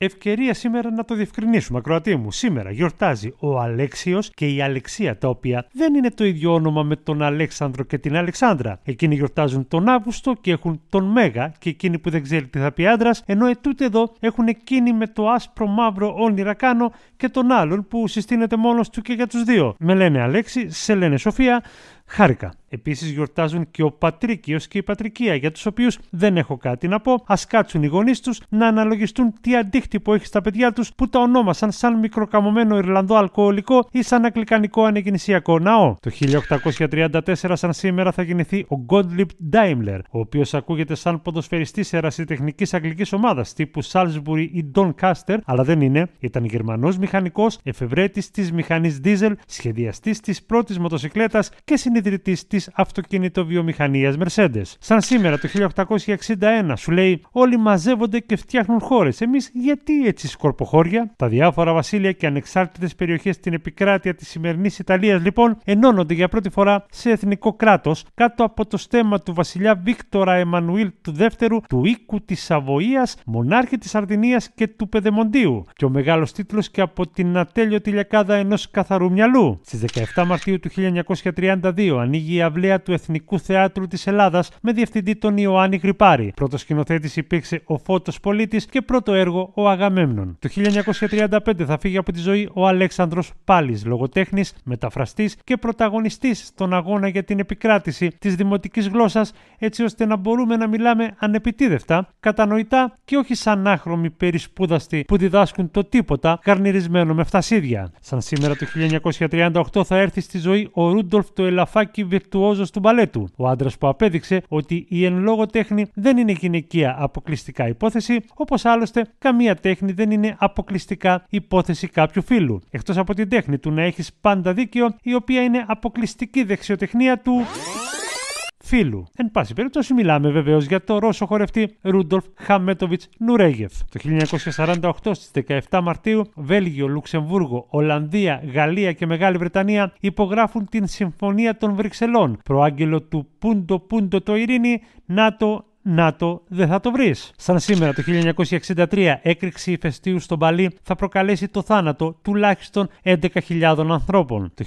Ευκαιρία σήμερα να το διευκρινίσουμε, ακροατή μου. Σήμερα γιορτάζει ο Αλέξιος και η Αλεξία, τα οποία δεν είναι το ίδιο όνομα με τον Αλέξανδρο και την Αλεξάνδρα. Εκείνοι γιορτάζουν τον Αύγουστο και έχουν τον Μέγα, και εκείνοι που δεν ξέρει τι θα πει άντρας, ενώ ετούτε εδώ έχουν εκείνη με το άσπρο μαύρο όνειρα κάνω και τον άλλον που συστήνεται μόνος του και για τους δύο. Με λένε Αλέξη, σε λένε Σοφία, χάρηκα. Επίσης γιορτάζουν και ο Πατρίκιος και η Πατρικία, για τους οποίους δεν έχω κάτι να πω. Ας κάτσουν οι γονείς τους να αναλογιστούν τι αντίκτυπο έχει στα παιδιά τους που τα ονόμασαν σαν μικροκαμωμένο Ιρλανδό αλκοολικό ή σαν Αγγλικανικό ανεγεννησιακό ναό. Το 1834, σαν σήμερα, θα γεννηθεί ο Γκόντλιπ Daimler, ο οποίος ακούγεται σαν ποδοσφαιριστής ερασιτεχνικής αγγλικής ομάδας τύπου Σάλσμπουρι ή Doncaster, αλλά δεν είναι. Ήταν Γερμανός μηχανικός, εφευρέτης της μηχανής δίζελ, σχεδιαστής της πρώτης μοτοσυκλέτας και συνειδητής της αυτοκινητοβιομηχανίας Mercedes. Σαν σήμερα το 1861 σου λέει όλοι μαζεύονται και φτιάχνουν χώρες. Εμείς γιατί έτσι σκορποχώρια. Τα διάφορα βασίλεια και ανεξάρτητες περιοχές στην επικράτεια της σημερινής Ιταλίας λοιπόν ενώνονται για πρώτη φορά σε εθνικό κράτος κάτω από το στέμα του βασιλιά Βίκτορα Εμμανουήλ του δεύτερου του οίκου της Σαβοίας, μονάρχη της Σαρδινίας και του Πεδεμοντίου. Και ο μεγάλος τίτλος και από την ατέλειωτη λιακάδα ενός καθαρού μυαλού. Στις 17 Μαρτίου του 1932 ανοίγει η αυλαία του Εθνικού Θεάτρου της Ελλάδας με διευθυντή τον Ιωάννη Γρυπάρη. Πρώτος σκηνοθέτης υπήρξε ο Φώτος Πολίτης και πρώτο έργο ο Αγαμέμνων. Το 1935 θα φύγει από τη ζωή ο Αλέξανδρος Πάλι, λογοτέχνης, μεταφραστής και πρωταγωνιστής στον αγώνα για την επικράτηση της δημοτικής γλώσσας, έτσι ώστε να μπορούμε να μιλάμε ανεπιτίδευτα, κατανοητά και όχι σαν άχρωμοι περισπούδαστοι που διδάσκουν το τίποτα, καρνιρισμένο με φτασίδια. Σαν σήμερα το 1938 θα έρθει στη ζωή ο Ρούντολφ το Ελαφάκι Βιρτου του του μπαλέτου. Ο άντρας που απέδειξε ότι η εν λόγω τέχνη δεν είναι γυναικεία αποκλειστικά υπόθεση, όπως άλλωστε καμία τέχνη δεν είναι αποκλειστικά υπόθεση κάποιου φίλου. Εκτός από την τέχνη του να έχεις πάντα δίκιο, η οποία είναι αποκλειστική δεξιοτεχνία του φίλου. Εν πάση περιπτώσει, μιλάμε βεβαίως για το Ρώσο χορευτή Ρούντολφ Χαμέτοβιτ Νουρέγεφ. Το 1948 στι 17 Μαρτίου, Βέλγιο, Λουξεμβούργο, Ολλανδία, Γαλλία και Μεγάλη Βρετανία υπογράφουν την Συμφωνία των Βρυξελών, προάγγελο του Πούντο Πούντο το Ειρήνη, ΝΑΤΟ να το δεν θα το βρεις. Σαν σήμερα το 1963, έκρηξη ηφαιστείου στον Μπάλι θα προκαλέσει το θάνατο τουλάχιστον 11.000 ανθρώπων. Το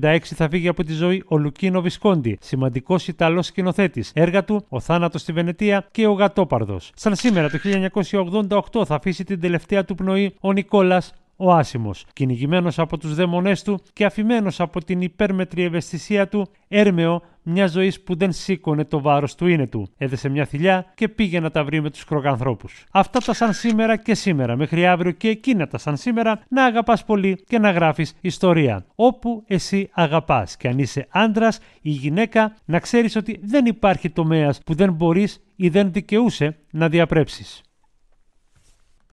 1976 θα φύγει από τη ζωή ο Λουκίνο Βισκόντι, σημαντικός Ιταλός σκηνοθέτης. Έργα του Ο Θάνατος στη Βενετία και Ο Γατόπαρδος. Σαν σήμερα το 1988 θα αφήσει την τελευταία του πνοή ο Νικόλας ο άσημος, κυνηγημένος από τους δαίμονές του και αφημένος από την υπέρμετρη ευαισθησία του, έρμεο μια ζωής που δεν σήκωνε το βάρος του είναι του. Έδεσε μια θηλιά και πήγε να τα βρει με τους κροκανθρώπους. Αυτά τα σαν σήμερα και σήμερα, μέχρι αύριο και εκείνα τα σαν σήμερα, να αγαπάς πολύ και να γράφεις ιστορία. Όπου εσύ αγαπάς. Και αν είσαι άντρας ή γυναίκα, να ξέρεις ότι δεν υπάρχει τομέας που δεν μπορείς ή δεν δικαιούσε να διαπρέψεις.